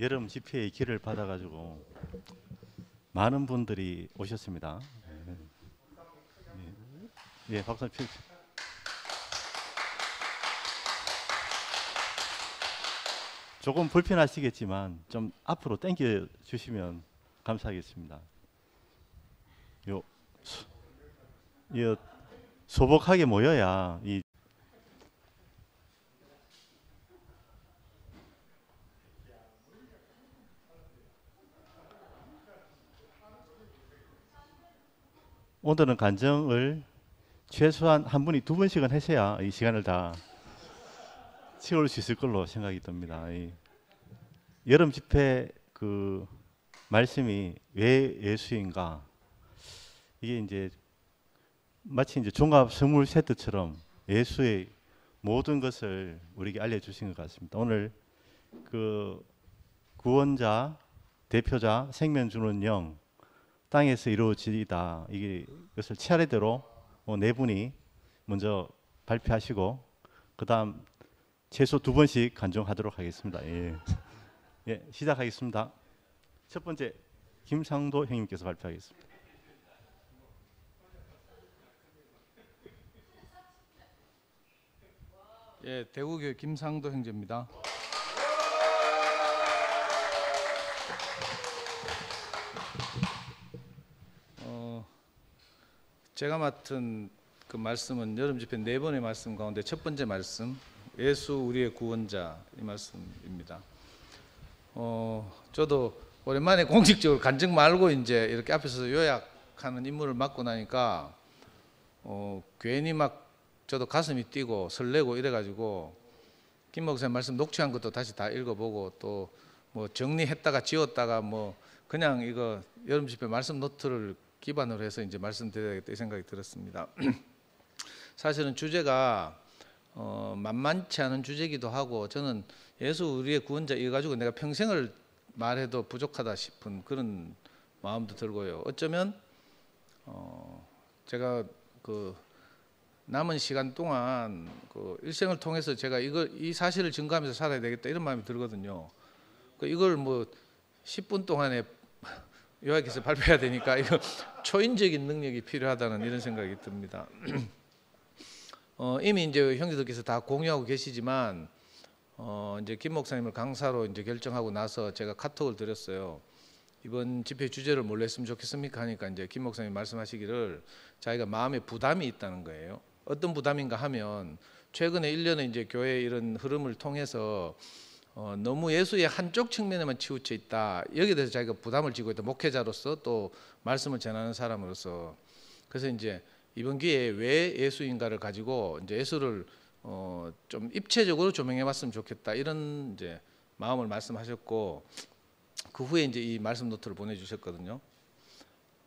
여름 집회의 길을 받아가지고 많은 분들이 오셨습니다. 예, 예 박수 피. 조금 불편하시겠지만 좀 앞으로 당겨 주시면 감사하겠습니다. 요, 요 소복하게 모여야 이 오늘은 간증을 최소한 한 분이 두 번씩은 하셔야 이 시간을 다 채울 수 있을 걸로 생각이 듭니다. 여름 집회 그 말씀이 왜 예수인가 이게 이제 마치 이제 종합 선물 세트처럼 예수의 모든 것을 우리에게 알려주신 것 같습니다. 오늘 그 구원자 대표자 생명 주는 영 땅에서 이루어지다 이것을 차례대로 뭐 네 분이 먼저 발표하시고 그다음 최소 두 번씩 간증하도록 하겠습니다. 예. 예, 시작하겠습니다. 첫 번째 김상도 형님께서 발표하겠습니다. 예, 대구교 김상도 형제입니다. 제가 맡은 그 말씀은 여름 집회 네 번의 말씀 가운데 첫 번째 말씀 예수 우리의 구원자 이 말씀입니다. 어, 저도 오랜만에 공식적으로 간증 말고 이제 이렇게 앞에서 요약하는 임무를 맡고 나니까 어, 괜히 막 저도 가슴이 뛰고 설레고 이래가지고 김 목사님 말씀 녹취한 것도 다시 다 읽어보고 또 뭐 정리했다가 지웠다가 뭐 그냥 이거 여름 집회 말씀 노트를 기반으로 해서 이제 말씀드려야겠다 이 생각이 들었습니다. 사실은 주제가 어, 만만치 않은 주제기도 하고 저는 예수 우리의 구원자 이거 가지고 내가 평생을 말해도 부족하다 싶은 그런 마음도 들고요. 어쩌면 어, 제가 그 남은 시간 동안 그 일생을 통해서 제가 이걸 이 사실을 증거하면서 살아야 되겠다 이런 마음이 들거든요. 그 이걸 뭐 10분 동안에 요약해서 발표해야 되니까 이거 초인적인 능력이 필요하다는 이런 생각이 듭니다. 어, 이미 이제 형제들께서 다 공유하고 계시지만 어, 이제 김 목사님을 강사로 이제 결정하고 나서 제가 카톡을 드렸어요. 이번 집회 주제를 몰 했으면 좋겠습니까 하니까 이제 김 목사님 말씀하시기를 자기가 마음에 부담이 있다는 거예요. 어떤 부담인가 하면 최근에 1년에 이제 교회 이런 흐름을 통해서 어, 너무 예수의 한쪽 측면에만 치우쳐 있다. 여기에 대해서 자기가 부담을 지고 있다. 목회자로서 또 말씀을 전하는 사람으로서 그래서 이제 이번 기회에 왜 예수인가를 가지고 이제 예수를 어, 좀 입체적으로 조명해봤으면 좋겠다 이런 이제 마음을 말씀하셨고 그 후에 이제 이 말씀 노트를 보내주셨거든요.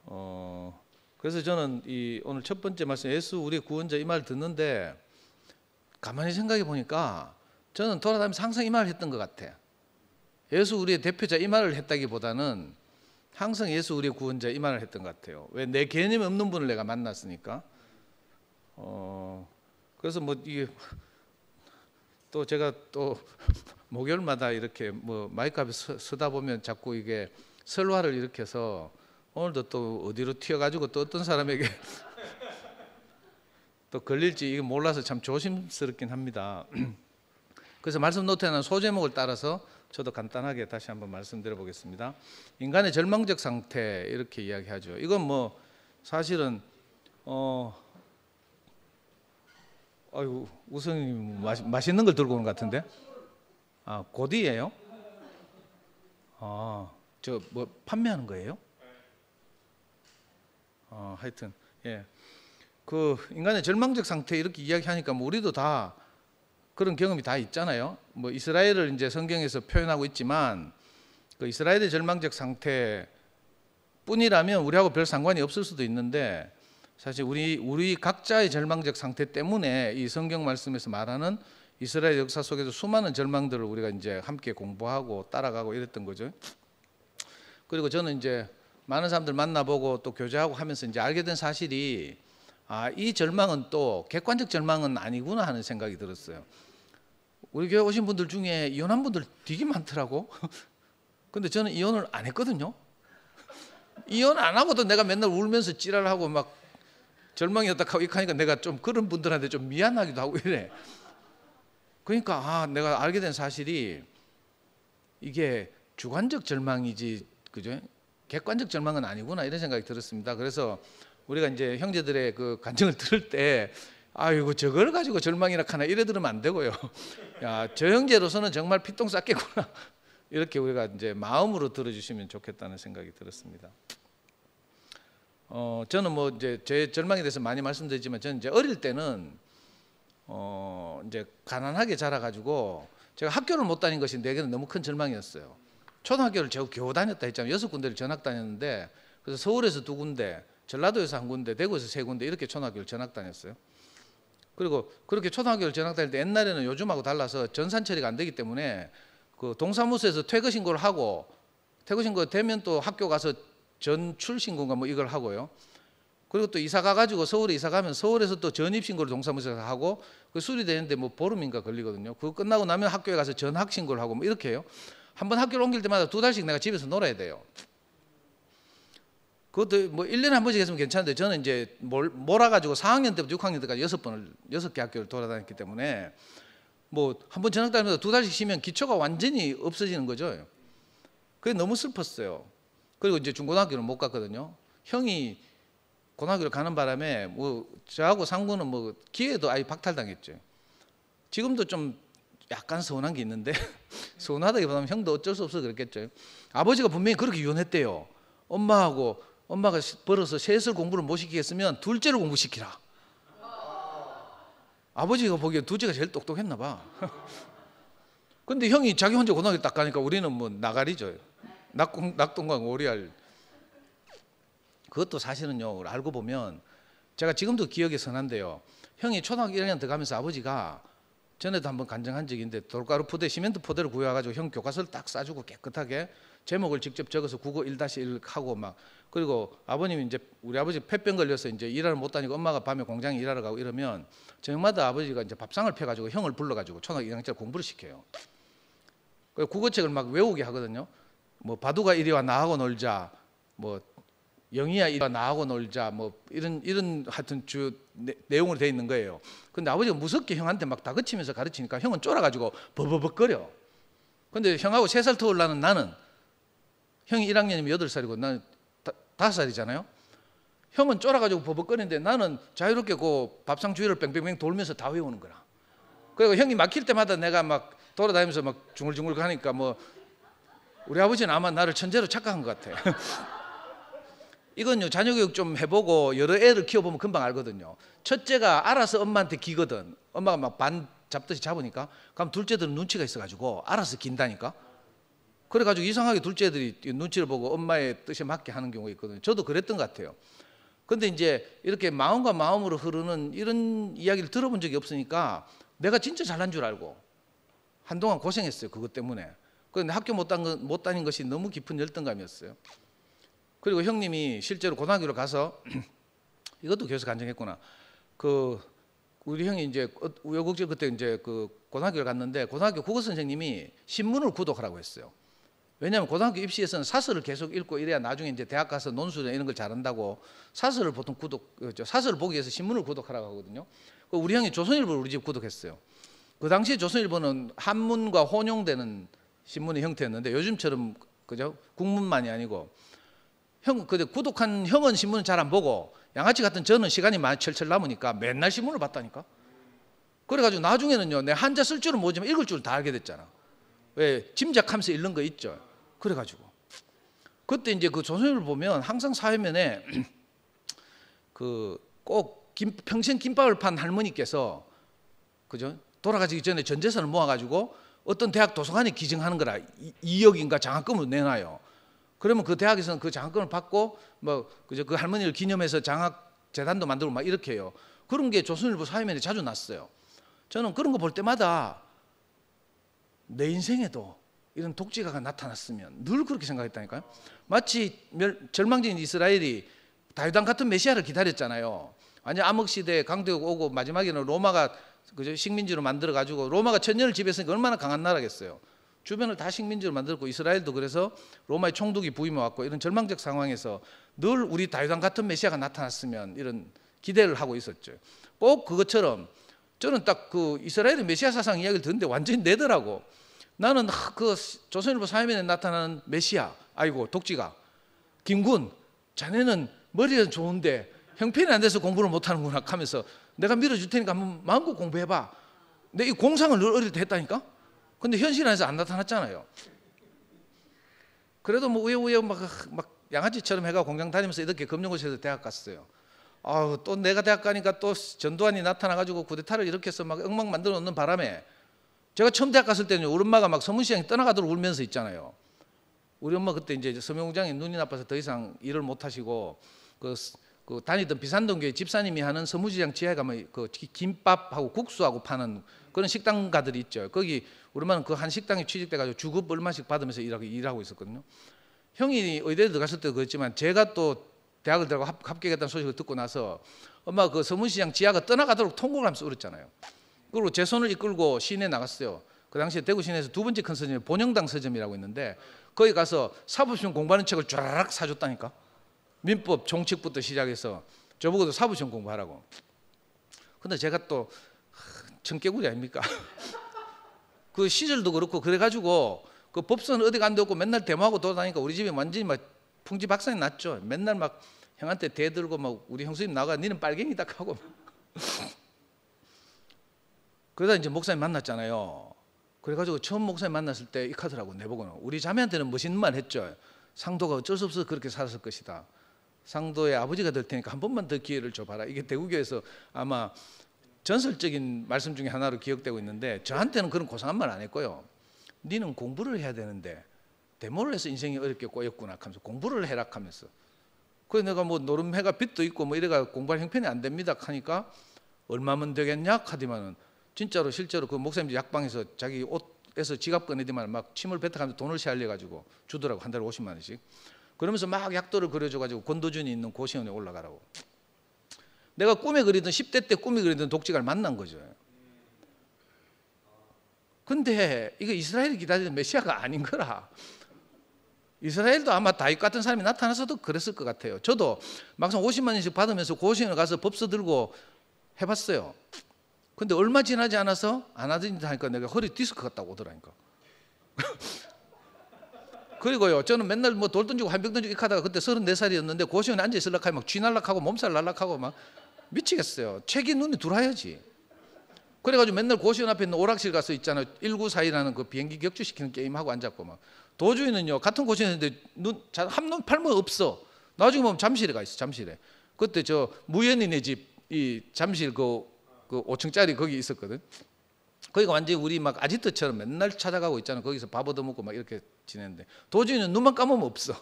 어, 그래서 저는 이 오늘 첫 번째 말씀 예수 우리 구원자 이 말 듣는데 가만히 생각해 보니까 저는 돌아다니면서 항상 이 말을 했던 것 같아요. 예수 우리의 대표자 이 말을 했다기보다는 항상 예수 우리의 구원자 이 말을 했던 것 같아요. 왜 내 개념 없는 분을 내가 만났으니까. 어 그래서 뭐 이게 또 제가 또 목요일마다 이렇게 뭐 마이크 앞에 서다 보면 자꾸 이게 설화를 일으켜서 오늘도 또 어디로 튀어가지고 또 어떤 사람에게 또 걸릴지 몰라서 참 조심스럽긴 합니다. 그래서 말씀 노트에는 소제목을 따라서 저도 간단하게 다시 한번 말씀드려 보겠습니다. 인간의 절망적 상태 이렇게 이야기하죠. 이건 뭐 사실은 어 아유 우성님 맛있는 걸 들고 오는 것 같은데 아 고디예요? 아 저 뭐 판매하는 거예요? 어 하여튼 예. 그 인간의 절망적 상태 이렇게 이야기하니까 뭐 우리도 다 그런 경험이 다 있잖아요. 뭐 이스라엘을 이제 성경에서 표현하고 있지만 그 이스라엘의 절망적 상태 뿐이라면 우리하고 별 상관이 없을 수도 있는데 사실 우리 우리 각자의 절망적 상태 때문에 이 성경 말씀에서 말하는 이스라엘 역사 속에서 수많은 절망들을 우리가 이제 함께 공부하고 따라가고 이랬던 거죠. 그리고 저는 이제 많은 사람들 만나보고 또 교제하고 하면서 이제 알게 된 사실이 아, 이 절망은 또 객관적 절망은 아니구나 하는 생각이 들었어요. 우리 교회 오신 분들 중에 이혼한 분들 되게 많더라고. 근데 저는 이혼을 안 했거든요. 이혼 안 하고도 내가 맨날 울면서 찌랄하고 막 절망이었다 하고 하니까 내가 좀 그런 분들한테 좀 미안하기도 하고 이래. 그러니까 아, 내가 알게 된 사실이 이게 주관적 절망이지 그죠? 객관적 절망은 아니구나 이런 생각이 들었습니다. 그래서 우리가 이제 형제들의 그 간증을 들을 때 아이고 저걸 가지고 절망이나 하나 이래 들으면 안 되고요. 야저 형제로서는 정말 피똥 쌌겠구나 이렇게 우리가 이제 마음으로 들어주시면 좋겠다는 생각이 들었습니다. 어 저는 뭐 이제 제 절망에 대해서 많이 말씀드리지만 저는 이제 어릴 때는 어 이제 가난하게 자라가지고 제가 학교를 못 다닌 것이 내게는 너무 큰 절망이었어요. 초등학교를 제가 겨우 다녔다 했잖아요. 여섯 군데를 전학 다녔는데 그래서 서울에서 두 군데 전라도에서 한 군데, 대구에서 세 군데 이렇게 초등학교를 전학 다녔어요. 그리고 그렇게 초등학교를 전학 다닐 때 옛날에는 요즘하고 달라서 전산 처리가 안 되기 때문에 그 동사무소에서 퇴거 신고를 하고 퇴거 신고 되면 또 학교 가서 전출 신고가뭐 이걸 하고요. 그리고 또 이사 가가지고 서울에 이사 가면 서울에서 또 전입 신고를 동사무소에서 하고 그 수리되는데 뭐 보름인가 걸리거든요. 그거 끝나고 나면 학교에 가서 전학 신고를 하고 뭐 이렇게 해요. 한번 학교를 옮길 때마다 두 달씩 내가 집에서 놀아야 돼요. 그것도 뭐 1년에 한 번씩 했으면 괜찮은데 저는 이제 몰아가지고 4학년 때부터 6학년 때까지 여섯 번을, 여섯 개 학교를 돌아다녔기 때문에 뭐 한 번 전학 다니면서 두 달씩 쉬면 기초가 완전히 없어지는 거죠. 그게 너무 슬펐어요. 그리고 이제 중고등학교를 못 갔거든요. 형이 고등학교를 가는 바람에 뭐 저하고 상구는 뭐 기회도 아예 박탈당했죠. 지금도 좀 약간 서운한 게 있는데 서운하다기보다는 형도 어쩔 수 없어 그랬겠죠. 아버지가 분명히 그렇게 유언했대요. 엄마하고 엄마가 벌어서 셋을 공부를 못 시키겠으면 둘째를 공부시키라. 아버지가 보기에 둘째가 제일 똑똑했나 봐. 근데 형이 자기 혼자 고등학교 딱 가니까 우리는 뭐 나가리죠. 낙동, 낙동강 오리알. 그것도 사실은요, 알고 보면 제가 지금도 기억이 선한데요. 형이 초등학교 1학년 들어가면서 아버지가 전에도 한번 간증한 적이 있는데 돌가루 포대, 시멘트 포대를 구해와가지고 형 교과서를 딱 싸주고 깨끗하게 제목을 직접 적어서 국어 1-1 하고 막 그리고 아버님이 이제 우리 아버지 폐병 걸려서 이제 일하러 못 다니고 엄마가 밤에 공장에 일하러 가고 이러면 저녁마다 아버지가 이제 밥상을 펴가지고 형을 불러가지고 초등학교 1학년 공부를 시켜요. 그 국어책을 막 외우게 하거든요. 뭐 바두가 이리와 나하고 놀자, 뭐 영희야 이리와 나하고 놀자, 뭐 이런 이런 하여튼 주 내, 내용으로 돼 있는 거예요. 근데 아버지가 무섭게 형한테 막 다그치면서 가르치니까 형은 쫄아가지고 버버벅거려. 근데 형하고 세살더 올라는 나는 형이 1학년이면 8살이고 나는 다섯 살이잖아요. 형은 쫄아가지고 버벅거는데 나는 자유롭게 그밥상주위를 뺑뺑뺑 돌면서 다 외우는 거라. 그리고 형이 막힐 때마다 내가 막 돌아다니면서 막 중얼중얼 가니까 뭐 우리 아버지는 아마 나를 천재로 착각한 것같아 이건요 자녀 교육 좀 해보고 여러 애를 키워보면 금방 알거든요. 첫째가 알아서 엄마한테 기거든. 엄마가 막 반 잡듯이 잡으니까. 그럼 둘째들은 눈치가 있어가지고 알아서 긴다니까. 그래가지고 이상하게 둘째들이 눈치를 보고 엄마의 뜻에 맞게 하는 경우가 있거든요. 저도 그랬던 것 같아요. 근데 이제 이렇게 마음과 마음으로 흐르는 이런 이야기를 들어본 적이 없으니까 내가 진짜 잘난 줄 알고 한동안 고생했어요. 그것 때문에. 그런데 학교 못, 단, 못 다닌 것이 너무 깊은 열등감이었어요. 그리고 형님이 실제로 고등학교를 가서 이것도 교수 간증했구나. 그 우리 형이 이제 외국곡 어, 그때 이제 그 고등학교를 갔는데 고등학교 국어 선생님이 신문을 구독하라고 했어요. 왜냐하면 고등학교 입시에서는 사설을 계속 읽고 이래야 나중에 이제 대학 가서 논술이나 이런 걸 잘한다고 사설을 보통 구독 사설을 보기 위해서 신문을 구독하라고 하거든요. 그 우리 형이 조선일보를 우리 집 구독했어요. 그 당시에 조선일보는 한문과 혼용되는 신문의 형태였는데 요즘처럼 그죠 국문만이 아니고 형 근데 구독한 형은 신문을 잘 안 보고 양아치 같은 저는 시간이 많이 철철 남으니까 맨날 신문을 봤다니까. 그래가지고 나중에는요 내 한자 쓸 줄은 모르지만 읽을 줄 다 알게 됐잖아. 왜 짐작하면서 읽는 거 있죠. 그래가지고 그때 이제 그 조선일보 보면 항상 사회면에 그 꼭 평생 김밥을 판 할머니께서 그죠 돌아가시기 전에 전 재산을 모아가지고 어떤 대학 도서관에 기증하는 거라 2억인가 장학금을 내놔요. 그러면 그 대학에서는 그 장학금을 받고 뭐 그저 그 할머니를 기념해서 장학 재단도 만들고 막 이렇게 해요. 그런 게 조선일보 사회면에 자주 났어요. 저는 그런 거 볼 때마다 내 인생에도 이런 독재가가 나타났으면 늘 그렇게 생각했다니까요. 마치 절망적인 이스라엘이 다윗왕 같은 메시아를 기다렸잖아요. 완전 암흑 시대 에 강대국 오고 마지막에는 로마가 그죠 식민지로 만들어 가지고 로마가 천년을 지배했으니까 얼마나 강한 나라겠어요. 주변을 다 식민지로 만들고 이스라엘도 그래서 로마의 총독이 부임해 왔고 이런 절망적 상황에서 늘 우리 다윗왕 같은 메시아가 나타났으면 이런 기대를 하고 있었죠. 꼭 그것처럼 저는 딱 그 이스라엘의 메시아 사상 이야기를 듣는데 완전히 내더라고. 나는 그 조선일보 사회면에 나타나는 메시아, 아이고 독지가 김군, 자네는 머리는 좋은데 형편이 안 돼서 공부를 못하는구나 하면서 내가 밀어줄 테니까 한번 마음껏 공부해봐. 근데 이 공상을 늘 어릴 때 했다니까. 근데 현실 안에서 안 나타났잖아요. 그래도 뭐 우여우여 막, 막 양아치처럼 해가 공장 다니면서 이렇게 검정고시에서 대학 갔어요. 아우 또 내가 대학 가니까 또 전두환이 나타나가지고 구대타를 이렇게 해서막 엉망 만들어 놓는 바람에 제가 처음 대학 갔을 때는 우리 엄마가 막 서문시장에 떠나가도록 울면서 있잖아요. 우리 엄마 그때 이제 서명장이 눈이 나빠서 더 이상 일을 못 하시고 그, 그 다니던 비산동교회 집사님이 하는 서문시장 지하에 가면 그 김밥하고 국수하고 파는 그런 식당가들이 있죠. 거기 우리 엄마는 그 한 식당에 취직돼가지고 주급 얼마씩 받으면서 일하고, 일하고 있었거든요. 형이 의대에 들어갔을 때 그랬지만 제가 또 대학을 들어가 합격했다는 소식을 듣고 나서 엄마 그 서문시장 지하가 떠나가도록 통곡을 하면서 울었잖아요. 그리고 제 손을 이끌고 시내 나갔어요. 그 당시에 대구 시내에서 두 번째 큰 서점이 본영당 서점이라고 있는데 거기 가서 사법시험 공부하는 책을 쫘라락 사줬다니까. 민법 종책부터 시작해서 저보고도 사법시험 공부하라고. 근데 제가 또 청개구리 아닙니까? 그 시절도 그렇고 그래가지고 그 법선 어디 간데 없고 맨날 대모하고 돌아다니까 우리 집이 완전히 막 풍지 박산이 났죠. 맨날 막 형한테 대들고 막 우리 형수님 나가 니는 빨갱이다 하고 그러다 이제 목사님 만났잖아요. 그래가지고 처음 목사님 만났을 때 이 카드라고 내보고는 우리 자매한테는 멋있는 말 했죠. 상도가 어쩔 수 없어 서 그렇게 살았을 것이다. 상도의 아버지가 될 테니까 한 번만 더 기회를 줘봐라. 이게 대구교에서 아마 전설적인 말씀 중에 하나로 기억되고 있는데 저한테는 그런 고상한 말 안 했고요. 니는 공부를 해야 되는데 데모를 해서 인생이 어렵게 꼬였구나 하면서 공부를 해라 하면서 그래서 내가 뭐 노름해가 빚도 있고 뭐 이래가 공부할 형편이 안 됩니다 하니까 얼마면 되겠냐 카디만은 진짜로 실제로 그 목사님들 약방에서 자기 옷에서 지갑 꺼내더만 막 침을 뱉어가면서 돈을 쉐알려 가지고 주더라고 한 달에 50만 원씩. 그러면서 막 약도를 그려줘 가지고 권도준이 있는 고시원에 올라가라고. 내가 꿈에 그리던 10대 때 꿈에 그리던 독지가 만난 거죠. 근데 이거 이스라엘이 기다리는 메시아가 아닌 거라. 이스라엘도 아마 다윗 같은 사람이 나타나서도 그랬을 것 같아요. 저도 막상 50만 원씩 받으면서 고시원에 가서 법서 들고 해봤어요. 근데 얼마 지나지 않아서 안 하든지 하니까 내가 허리 디스크 같다고 오더라니까. 그리고요, 저는 맨날 뭐 돌 던지고 한병 던지고 이렇게 하다가 그때 34살이었는데 고시원에 앉아 있을락 하면 막쥐 날락하고 몸살 날락하고 막 미치겠어요. 책이 눈이 들어와야지. 그래가지고 맨날 고시원 앞에 있는 오락실 가서 있잖아요. 1942라는 그 비행기 격주시키는 게임하고 앉았고 막. 도주인은요, 같은 고시원인데 눈, 한눈 팔면 없어. 나중에 보면 잠실에 가 있어, 잠실에. 그때 저 무현인의 집, 이 잠실 그그 5층짜리 거기 있었거든. 거기가 완전히 우리 막 아지트처럼 맨날 찾아가고 있잖아. 거기서 밥 얻어먹고 막 이렇게 지내는데 도저히는 눈만 감으면 없어.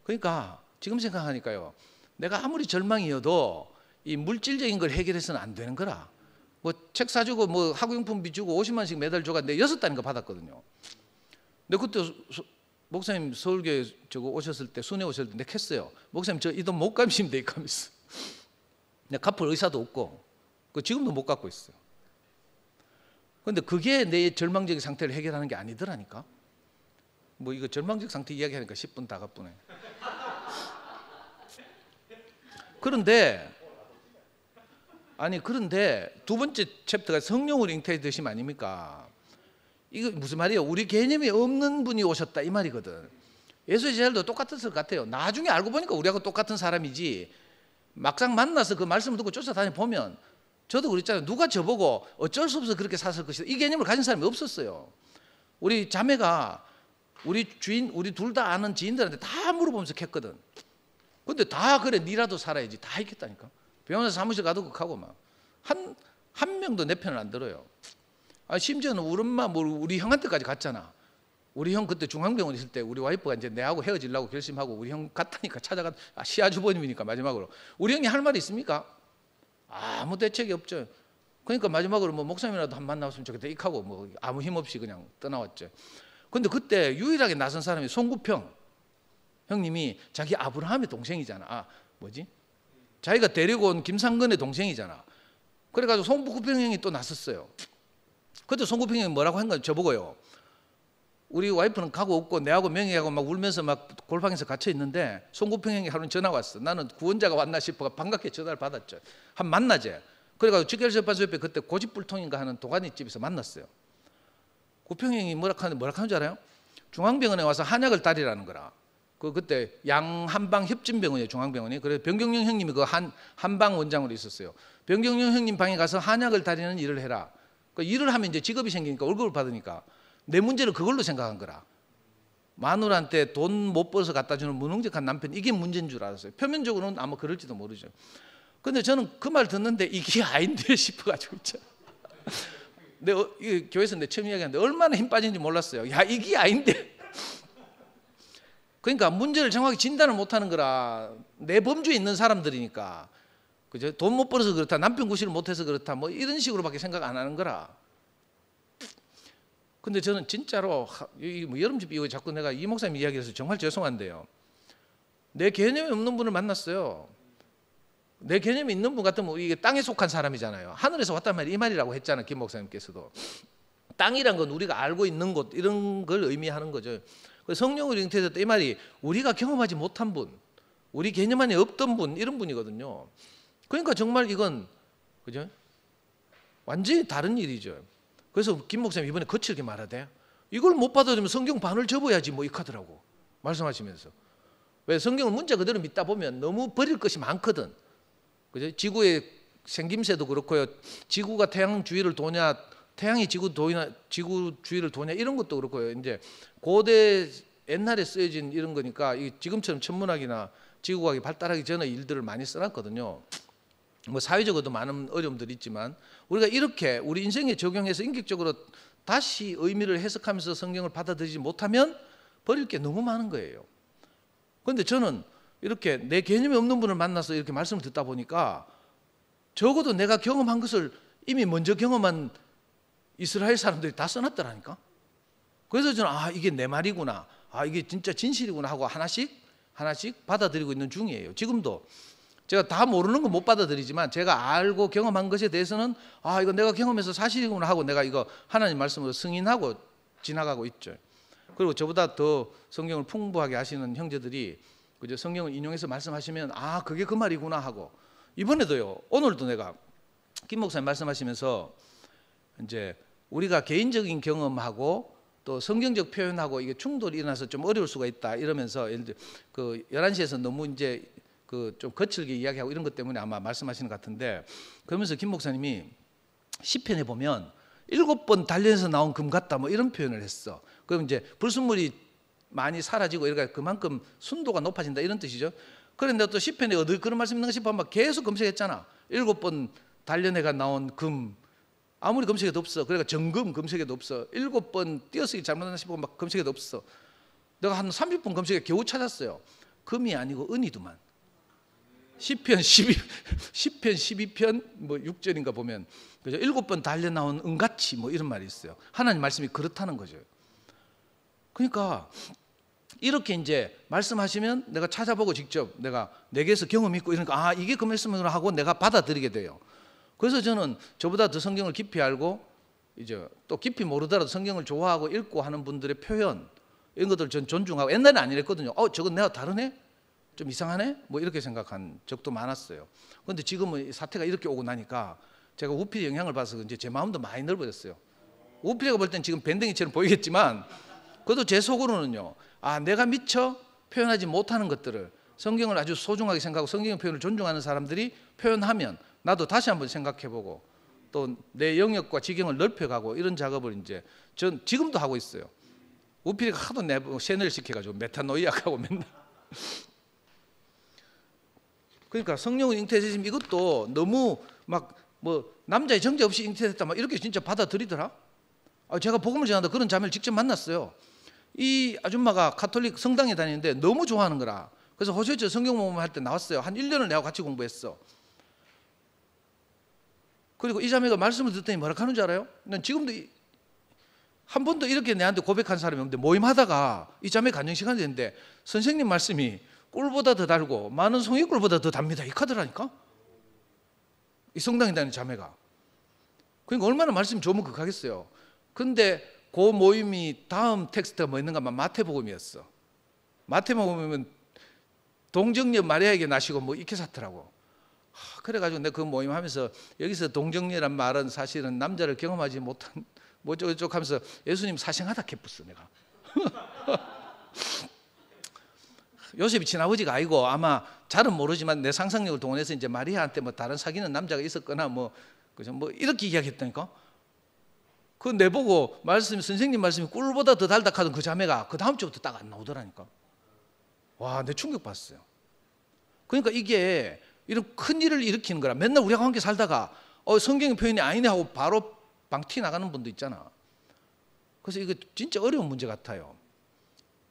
그러니까 지금 생각하니까요. 내가 아무리 절망이어도 이 물질적인 걸 해결해서는 안 되는 거라. 뭐 책 사주고 뭐 학용품비 주고 50만 원씩 매달 줘가 내 여섯 단인가 받았거든요. 근데 그때 소, 목사님 서울교회 저거 오셨을 때 순회 오셨을 때 내가 했어요. 목사님 저 이 돈 못 갚으시면 돼이 갚으세요. 내가 갚을 의사도 없고 그 지금도 못 갖고 있어요. 그런데 그게 내 절망적인 상태를 해결하는 게 아니더라니까. 뭐 이거 절망적 상태 이야기하니까 10분 다가쁘네. 그런데 아니 그런데 두 번째 챕터가 성령으로 잉태해 심 아닙니까? 이거 무슨 말이에요? 우리 개념이 없는 분이 오셨다 이 말이거든. 예수의 제자도 똑같았을 것 같아요. 나중에 알고 보니까 우리하고 똑같은 사람이지. 막상 만나서 그 말씀 듣고 쫓아다니 보면 저도 그랬잖아요. 누가 저보고 어쩔 수 없어 그렇게 샀을 것이다. 이 개념을 가진 사람이 없었어요. 우리 자매가 우리 주인, 우리 둘 다 아는 지인들한테 다 물어보면서 캤거든. 근데 다 그래, 니라도 살아야지. 다 했겠다니까. 병원에 사무실 가도 극하고 그 막. 한, 한 명도 내 편을 안 들어요. 아, 심지어는 우리 엄마, 뭐 우리 형한테까지 갔잖아. 우리 형 그때 중앙병원 있을 때 우리 와이프가 이제 내하고 헤어질라고 결심하고 우리 형 갔다니까 찾아가 아, 시아주버님이니까 마지막으로 우리 형이 할 말이 있습니까? 아무 대책이 없죠. 그러니까 마지막으로 뭐 목사님이라도 한 만나봤으면 좋겠다. 이하고뭐 아무 힘 없이 그냥 떠나왔죠. 근데 그때 유일하게 나선 사람이 송구평 형님이 자기 아브라함의 동생이잖아. 아, 뭐지? 자기가 데리고 온 김상근의 동생이잖아. 그래가지고 송구평 형이 또 나섰어요. 그때 송구평 형이 뭐라고 한 건 저보고요. 우리 와이프는 가고 없고 내하고 명희하고 막 울면서 막 골방에서 갇혀 있는데 송구평 형이 하루 전화 왔어. 나는 구원자가 왔나 싶어 반갑게 전화를 받았죠. 한만나제 그래가지고 직결재판소 옆에 그때 고집불통인가 하는 도가니 집에서 만났어요. 구평 형이 뭐라 하는데 뭐라 하는 줄 알아요? 중앙병원에 와서 한약을 달이라는 거라. 그 그때 양한방 협진병원이에요 중앙병원이 그래서 변경영 형님이 그 한 한방 원장으로 있었어요 변경영 형님 방에 가서 한약을 달이는 일을 해라 그 일을 하면 이제 직업이 생기니까 월급을 받으니까 내 문제를 그걸로 생각한 거라. 마누라한테 돈 못 벌어서 갖다 주는 무능력한 남편 이게 문제인 줄 알았어요. 표면적으로는 아마 그럴지도 모르죠. 근데 저는 그 말 듣는데 이게 아닌데 싶어가지고 내 어, 교회에서 내 처음 이야기하는데 얼마나 힘 빠진지 몰랐어요. 야 이게 아닌데. 그러니까 문제를 정확히 진단을 못하는 거라 내 범주에 있는 사람들이니까 그죠? 돈못 벌어서 그렇다 남편 구실을 못해서 그렇다 뭐 이런 식으로밖에 생각 안 하는 거라. 근데 저는 진짜로 뭐 여름집 이거 자꾸 내가 이 목사님 이야기해서 정말 죄송한데요. 내 개념이 없는 분을 만났어요. 내 개념이 있는 분 같으면 뭐 이게 땅에 속한 사람이잖아요. 하늘에서 왔단 말이 말이라고 했잖아요. 김 목사님께서도. 땅이란 건 우리가 알고 있는 곳 이런 걸 의미하는 거죠. 성령을 잉태했을 이 말이 우리가 경험하지 못한 분, 우리 개념 안에 없던 분 이런 분이거든요. 그러니까 정말 이건 그죠? 완전히 다른 일이죠. 그래서 김 목사님 이번에 거칠게 말하대요. 이걸 못 받아들이면 성경 반을 접어야지 뭐 이카더라고 말씀하시면서 왜 성경을 문자 그대로 믿다 보면 너무 버릴 것이 많거든. 그죠? 지구의 생김새도 그렇고요. 지구가 태양 주위를 도냐, 태양이 지구 도냐, 지구 주위를 도냐 이런 것도 그렇고요. 이제 고대 옛날에 쓰여진 이런 거니까 지금처럼 천문학이나 지구학이 발달하기 전에 일들을 많이 써놨거든요. 뭐 사회적으로도 많은 어려움들이 있지만 우리가 이렇게 우리 인생에 적용해서 인격적으로 다시 의미를 해석하면서 성경을 받아들이지 못하면 버릴 게 너무 많은 거예요. 그런데 저는 이렇게 내 개념이 없는 분을 만나서 이렇게 말씀을 듣다 보니까 적어도 내가 경험한 것을 이미 먼저 경험한 이스라엘 사람들이 다 써놨더라니까. 그래서 저는 아 이게 내 말이구나, 아 이게 진짜 진실이구나 하고 하나씩 하나씩 받아들이고 있는 중이에요. 지금도 제가 다 모르는 거 못 받아들이지만 제가 알고 경험한 것에 대해서는 아 이거 내가 경험해서 사실이구나 하고 내가 이거 하나님 말씀으로 승인하고 지나가고 있죠. 그리고 저보다 더 성경을 풍부하게 아시는 형제들이 그저 성경을 인용해서 말씀하시면 아 그게 그 말이구나 하고 이번에도요 오늘도 내가 김 목사님 말씀하시면서 이제 우리가 개인적인 경험하고 또 성경적 표현하고 이게 충돌이 일어나서 좀 어려울 수가 있다 이러면서 예를 들어 그 11시에서 너무 이제 그좀 거칠게 이야기하고 이런 것 때문에 아마 말씀하시는 것 같은데 그러면서 김 목사님이 시편에 보면 일곱 번 단련해서 나온 금 같다 뭐 이런 표현을 했어. 그럼 이제 불순물이 많이 사라지고 이러니까 그만큼 순도가 높아진다 이런 뜻이죠. 그런데 또 시편에 어디 그런 말씀 있는가 싶어 막 계속 검색했잖아. 일곱 번 단련해가 나온 금 아무리 검색해도 없어. 그러니까 정금 검색해도 없어. 일곱 번 띄어쓰기 잘못했나 싶어 막 검색해도 없어. 내가 한 30분 검색해 겨우 찾았어요. 금이 아니고 은이도만 10편 12 10편 12편 뭐 6절인가 보면 그죠? 일곱 번 달려 나온 은같이 뭐 이런 말이 있어요. 하나님 말씀이 그렇다는 거죠. 그러니까 이렇게 이제 말씀하시면 내가 찾아보고 직접 내가 내게서 경험 있고 이러니까 아 이게 그말씀이구 하고 내가 받아들이게 돼요. 그래서 저는 저보다 더 성경을 깊이 알고 이제 또 깊이 모르더라도 성경을 좋아하고 읽고 하는 분들의 표현 이런 것들 을전 존중하고 옛날에 아니랬거든요어 저건 내가 다르네? 좀 이상하네? 뭐 이렇게 생각한 적도 많았어요. 그런데 지금은 사태가 이렇게 오고 나니까 제가 우필의 영향을 봐서 이제 제 마음도 많이 넓어졌어요. 우필이가 볼 땐 지금 밴댕이처럼 보이겠지만 그래도 제 속으로는요. 아, 내가 미처 표현하지 못하는 것들을 성경을 아주 소중하게 생각하고 성경의 표현을 존중하는 사람들이 표현하면 나도 다시 한번 생각해보고 또 내 영역과 지경을 넓혀가고 이런 작업을 이제 전 지금도 하고 있어요. 우필이가 하도 내뭐 샤넬 시켜가지고 메타노이아하고 맨날 그러니까 성령은 잉태되심 이것도 너무 막 뭐 남자의 정제 없이 잉태됐다 막 이렇게 진짜 받아들이더라. 아, 제가 복음을 전하다 그런 자매를 직접 만났어요. 이 아줌마가 카톨릭 성당에 다니는데 너무 좋아하는 거라. 그래서 호주에서 성경 모험할 때 나왔어요. 한 1년을 내가 같이 공부했어. 그리고 이 자매가 말씀을 듣더니 뭐라 하는 줄 알아요? 난 지금도 이, 한 번도 이렇게 내한테 고백한 사람이 없는데 모임하다가 이 자매 간증 시간이 됐는데 선생님 말씀이 꿀보다 더 달고 많은 송이 꿀보다 더 답니다. 이 카드라니까. 이 성당에 다니는 자매가. 그러니까 얼마나 말씀 좋으면 극하겠어요. 근데 그 모임이 다음 텍스트가 뭐 있는가 하면 마태복음이었어. 마태복음이면 동정녀 마리아에게 나시고 뭐 이렇게 샀더라고. 하, 그래가지고 내가 그 모임 하면서 여기서 동정녀란 말은 사실은 남자를 경험하지 못한 뭐저쩌고 하면서 예수님 사생하다 개뿌스 내가. 요셉이 친아버지가 아니고 아마 잘은 모르지만 내 상상력을 동원해서 이제 마리아한테 뭐 다른 사귀는 남자가 있었거나 뭐 그죠 뭐 이렇게 이야기했다니까. 그 내보고 말씀 선생님 말씀이 꿀보다 더 달닥하던 그 자매가 그 다음 주부터 딱 안 나오더라니까. 와, 내 충격 받았어요. 그러니까 이게 이런 큰 일을 일으키는 거라. 맨날 우리가 함께 살다가 어, 성경 의 표현이 아니네 하고 바로 방티 나가는 분도 있잖아. 그래서 이거 진짜 어려운 문제 같아요.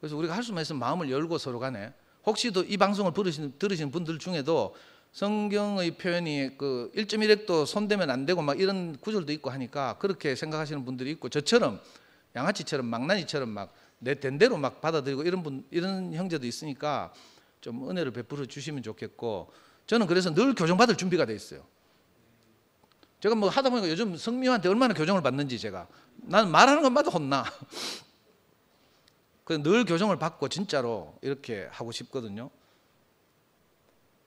그래서 우리가 할 수만 있으면 마음을 열고 서로 간에 혹시도 이 방송을 들으시는, 들으시는 분들 중에도 성경의 표현이 그 1.1핵도 손대면 안 되고 막 이런 구절도 있고 하니까 그렇게 생각하시는 분들이 있고 저처럼 양아치처럼 막나니처럼막내 된대로 막 받아들이고 이런 분 이런 형제도 있으니까 좀 은혜를 베풀어 주시면 좋겠고 저는 그래서 늘 교정 받을 준비가 돼 있어요. 제가 뭐 하다 보니까 요즘 성미한테 얼마나 교정을 받는지 제가 나는 말하는 것마다 혼나. 늘 교정을 받고 진짜로 이렇게 하고 싶거든요.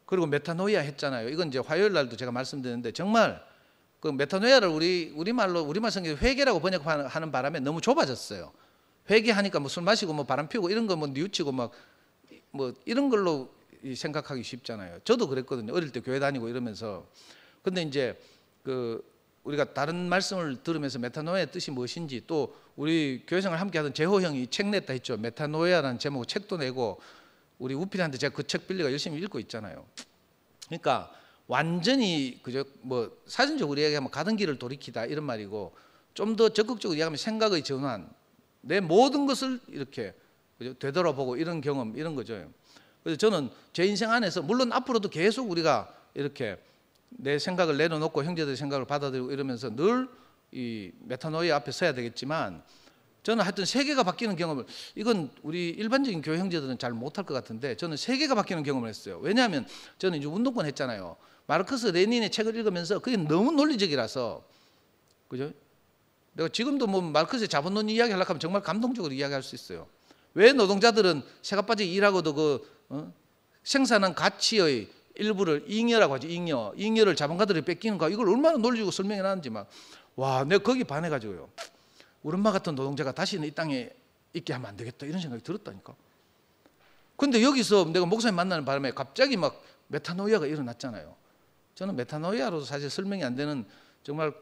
그리고 메타노이아 했잖아요. 이건 이제 화요일 날도 제가 말씀드렸는데 정말 그 메타노이아를 우리 우리말로 우리말 성경에 회개라고 번역하는 바람에 너무 좁아졌어요. 회개하니까 뭐술 마시고 뭐 바람 피우고 이런 거뭐 뉘우치고 막 뭐 이런 걸로 생각하기 쉽잖아요. 저도 그랬거든요. 어릴 때 교회 다니고 이러면서 근데 이제 그 우리가 다른 말씀을 들으면서 메타노의 이아 뜻이 무엇인지 또 우리 교회생활 함께하던 재호 형이 책 냈다 했죠. 메타노이아라는 제목 책도 내고 우리 우필한테 제가 그 책 빌리가 열심히 읽고 있잖아요. 그러니까 완전히 그저 뭐 사진적으로 이야기하면 가던 길을 돌이키다 이런 말이고 좀 더 적극적으로 이야기하면 생각의 전환 내 모든 것을 이렇게 그죠? 되돌아보고 이런 경험 이런 거죠. 그래서 저는 제 인생 안에서 물론 앞으로도 계속 우리가 이렇게 내 생각을 내려놓고 형제들의 생각을 받아들이고 이러면서 늘이 메타노이 앞에 서야 되겠지만 저는 하여튼 세계가 바뀌는 경험을 이건 우리 일반적인 교회 형제들은 잘 못할 것 같은데 저는 세계가 바뀌는 경험을 했어요. 왜냐하면 저는 이제 운동권 했잖아요. 마르크스 레닌의 책을 읽으면서 그게 너무 논리적이라서 그죠? 내가 지금도 뭐 마르크스의 자본론 이야기 하려고 하면 정말 감동적으로 이야기할 수 있어요. 왜 노동자들은 새가 빠지 일하고도 그 어? 생산한 가치의 일부를 잉여라고 하죠. 잉여. 잉여를 자본가들이 뺏기는 거. 이걸 얼마나 놀리고 설명해 놨는지 막. 와, 내가 거기 반해 가지고요. 우리 엄마 같은 노동자가 다시는 이 땅에 있게 하면 안 되겠다. 이런 생각이 들었다니까. 근데 여기서 내가 목사님 만나는 바람에 갑자기 막 메타노이아가 일어났잖아요. 저는 메타노이아로 도 사실 설명이 안 되는 정말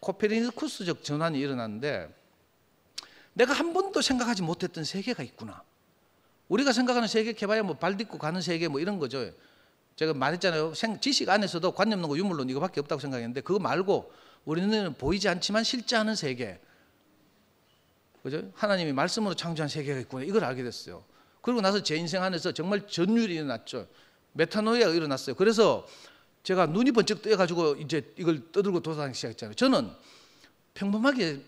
코페르니쿠스적 전환이 일어났는데 내가 한 번도 생각하지 못했던 세계가 있구나. 우리가 생각하는 세계 개발이 뭐 발딛고 가는 세계 뭐 이런 거죠. 제가 말했잖아요. 생, 지식 안에서도 관념 논과 유물론 이거밖에 없다고 생각했는데 그거 말고 우리는 보이지 않지만 실제하는 세계. 그죠? 하나님이 말씀으로 창조한 세계가 있구나. 이걸 알게 됐어요. 그리고 나서 제 인생 안에서 정말 전율이 일어났죠. 메타노이아가 일어났어요. 그래서 제가 눈이 번쩍 떠가지고 이제 이걸 떠들고 도아다기 시작했잖아요. 저는 평범하게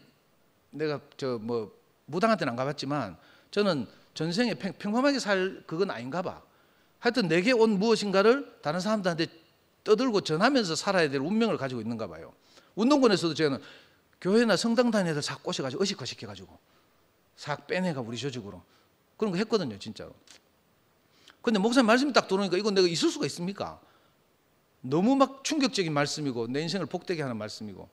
내가 저 뭐 무당한테는 안 가봤지만 저는 전생에 평, 평범하게 살 그건 아닌가 봐. 하여튼 내게 온 무엇인가를 다른 사람들한테 떠들고 전하면서 살아야 될 운명을 가지고 있는가 봐요. 운동권에서도 저는 교회나 성당 다니는 싹 꼬셔가지고 의식화시켜가지고 싹 빼내가 우리 조직으로 그런 거 했거든요 진짜로 근데 목사님 말씀이 딱 들어오니까 이건 내가 있을 수가 있습니까? 너무 막 충격적인 말씀이고 내 인생을 복되게 하는 말씀이고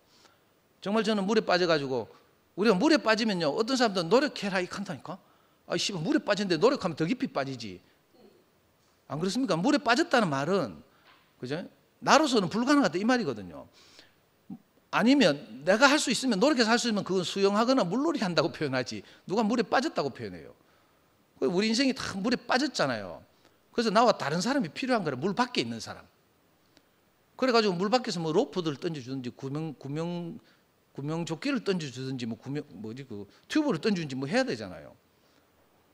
정말 저는 물에 빠져가지고 우리가 물에 빠지면요 어떤 사람들은 노력해라 이 칸다니까 아 씨발 물에 빠진데 노력하면 더 깊이 빠지지 안 그렇습니까? 물에 빠졌다는 말은 그죠? 나로서는 불가능하다 이 말이거든요. 아니면 내가 할 수 있으면 노력해서 할 수 있으면 그건 수영하거나 물놀이 한다고 표현하지 누가 물에 빠졌다고 표현해요. 그 우리 인생이 다 물에 빠졌잖아요. 그래서 나와 다른 사람이 필요한 거라 물 밖에 있는 사람. 그래가지고 물 밖에서 뭐 로프들 던져주든지 구명 구명 구명조끼를 던져주든지 뭐 구명 뭐지 그 튜브를 던지든지 뭐 해야 되잖아요.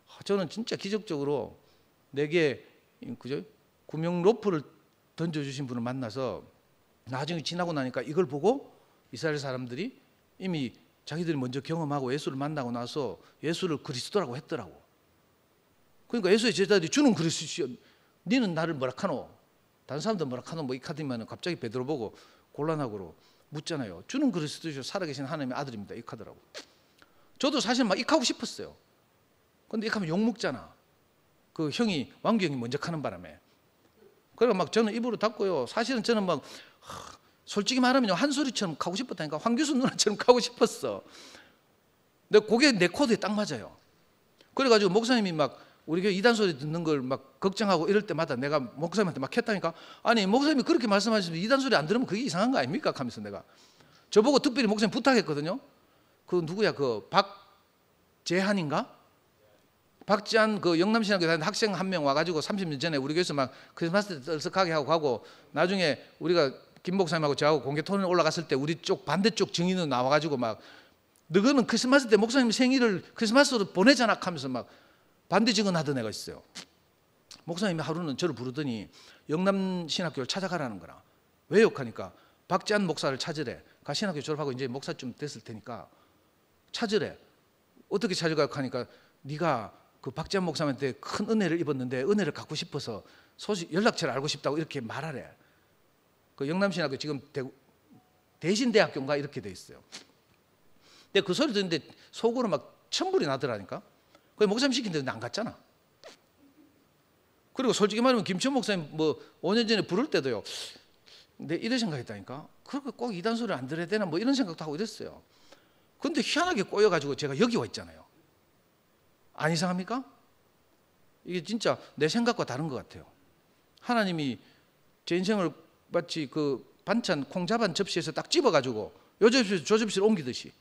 아, 저는 진짜 기적적으로 내게 그죠? 구명 로프를 던져 주신 분을 만나서 나중에 지나고 나니까 이걸 보고 이스라엘 사람들이 이미 자기들이 먼저 경험하고 예수를 만나고 나서 예수를 그리스도라고 했더라고. 그러니까 예수의 제자들이 주는 그리스도시여 너는 나를 뭐라 카노? 다른 사람들 뭐라 카노? 뭐 이카드면 갑자기 베드로 보고 곤란하고 묻잖아요. 주는 그리스도시여 살아계신 하나님의 아들입니다. 이카드라고. 저도 사실 막이카고 싶었어요. 근데 이카면욕 먹잖아. 그 형이 왕경이 먼저 가는 바람에 그래서 막 저는 입으로 닫고요. 사실은 저는 막 솔직히 말하면 한 소리처럼 가고 싶었다니까 황규수 누나처럼 가고 싶었어. 근데 그게 내 코드에 딱 맞아요. 그래가지고 목사님이 막 우리 가 이단 소리 듣는 걸 막 걱정하고 이럴 때마다 내가 목사님한테 막 했다니까 아니 목사님이 그렇게 말씀하시면 이단 소리 안 들으면 그게 이상한 거 아닙니까? 하면서 내가 저보고 특별히 목사님 부탁했거든요. 그 누구야 그 박재한인가? 박지한 그 영남신학교 다니는 학생 한 명 와가지고 30년 전에 우리 교회에서 막 크리스마스 떨썩하게 하고 가고 나중에 우리가 김 목사님하고 저하고 공개 토론에 올라갔을 때 우리 쪽 반대쪽 증인으로 나와가지고 막 너거는 크리스마스 때 목사님 생일을 크리스마스로 보내잖아 하면서 막 반대 증언하던 애가 있어요. 목사님이 하루는 저를 부르더니 영남신학교를 찾아가라는 거라. 왜 욕하니까 박지한 목사를 찾으래. 가 신학교 졸업하고 이제 목사 좀 됐을 테니까 찾으래. 어떻게 찾으라고 하니까 네가 그박재한 목사님한테 큰 은혜를 입었는데 은혜를 갖고 싶어서 소식 연락처를 알고 싶다고 이렇게 말하래. 그 영남신학교 지금 대 대신대학교인가 이렇게 돼 있어요. 근데 그 소리 듣는데 속으로 막 천불이 나더라니까. 그 목사님 시킨 데안 갔잖아. 그리고 솔직히 말하면 김천 목사님 뭐 5년 전에 부를 때도요. 근데 이런 생각했다니까. 그렇게 꼭 이단 소리를 안 들어야 되나 뭐 이런 생각도 하고 이랬어요. 근데 희한하게 꼬여가지고 제가 여기 와 있잖아요. 안 이상합니까? 이게 진짜 내 생각과 다른 것 같아요. 하나님이 제 인생을 마치 그 반찬 콩자반 접시에서 딱 집어가지고 요 접시에서 저 접시로 옮기듯이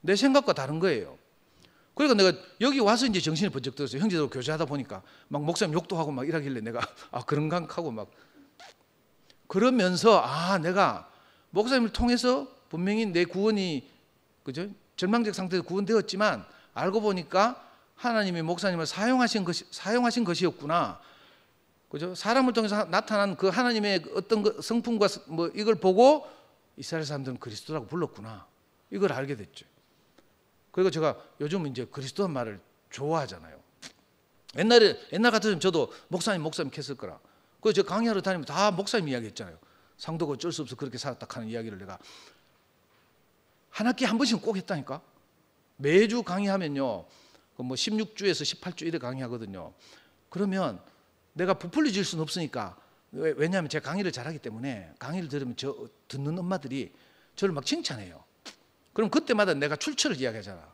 내 생각과 다른 거예요. 그러니까 내가 여기 와서 이제 정신이 번쩍 들었어요. 형제들 교제하다 보니까 막 목사님 욕도 하고 막 이러길래 내가 아 그런가 하고 막 그러면서 아 내가 목사님을 통해서 분명히 내 구원이 그죠 절망적 상태에서 구원되었지만 알고 보니까 하나님이 목사님을 사용하신 것이 사용하신 것이었구나. 그죠? 사람을 통해서 나타난 그 하나님의 어떤 성품과 뭐 이걸 보고 이스라엘 사람들은 그리스도라고 불렀구나. 이걸 알게 됐죠. 그리고 제가 요즘 이제 그리스도 한 말을 좋아하잖아요. 옛날에 옛날 같으면 저도 목사님 목사님 했을 거라. 그래서 강의하러 다니면 다 목사님 이야기 했잖아요. 상도가 어쩔 수 없어 그렇게 살았다 하는 이야기를 내가 한 학기 한 번씩 꼭 했다니까. 매주 강의하면요. 그 뭐 16주에서 18주 이래 강의하거든요. 그러면 내가 부풀려질 수는 없으니까 왜, 냐하면 제가 강의를 잘하기 때문에 강의를 들으면 저 듣는 엄마들이 저를 막 칭찬해요. 그럼 그때마다 내가 출처를 이야기하잖아.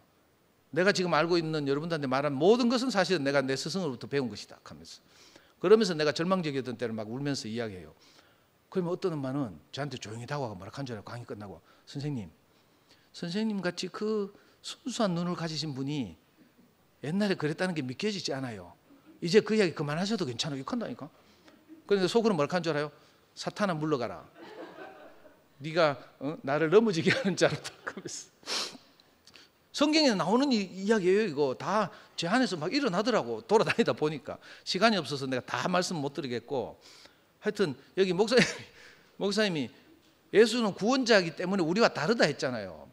내가 지금 알고 있는 여러분들한테 말한 모든 것은 사실은 내가 내 스승으로부터 배운 것이다 하면서 그러면서 내가 절망적이었던 때를 막 울면서 이야기해요. 그러면 어떤 엄마는 저한테 조용히 다가가 뭐라 한줄 알고 강의 끝나고 선생님, 선생님 같이 그 순수한 눈을 가지신 분이 옛날에 그랬다는 게 믿겨지지 않아요. 이제 그 이야기 그만하셔도 괜찮아요. 이건다니까. 그런데 그러니까 속으로 뭘칸 줄 알아요? 사탄아 물러가라. 네가 어? 나를 넘어지게 하는 줄 알았다. 그러면 성경에 나오는 이, 야기예요 이거 다 제 안에서 막 일어나더라고. 돌아다니다 보니까 시간이 없어서 내가 다 말씀 못 드리겠고 하여튼 여기 목사님 목사님이 예수는 구원자이기 때문에 우리와 다르다 했잖아요.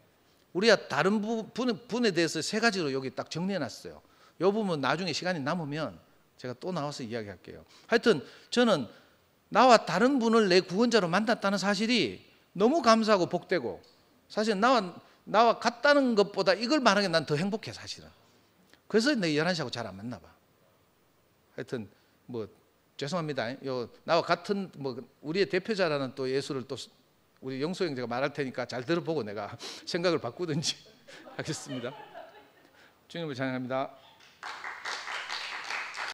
우리가 다른 부분, 분에 대해서 세 가지로 여기 딱 정리해 놨어요. 이 부분 나중에 시간이 남으면 제가 또 나와서 이야기할게요. 하여튼 저는 나와 다른 분을 내 구원자로 만났다는 사실이 너무 감사하고 복되고 사실 나와 나와 같다는 것보다 이걸 말하는 게난 더 행복해 사실은. 그래서 내 열한 시하고 잘 안 만나 봐. 하여튼 뭐 죄송합니다. 요 나와 같은 뭐 우리의 대표자라는 또 예수를 또 우리 영수 형제가 말할 테니까 잘 들어보고 내가 생각을 바꾸든지 하겠습니다. 주님을 찬양합니다.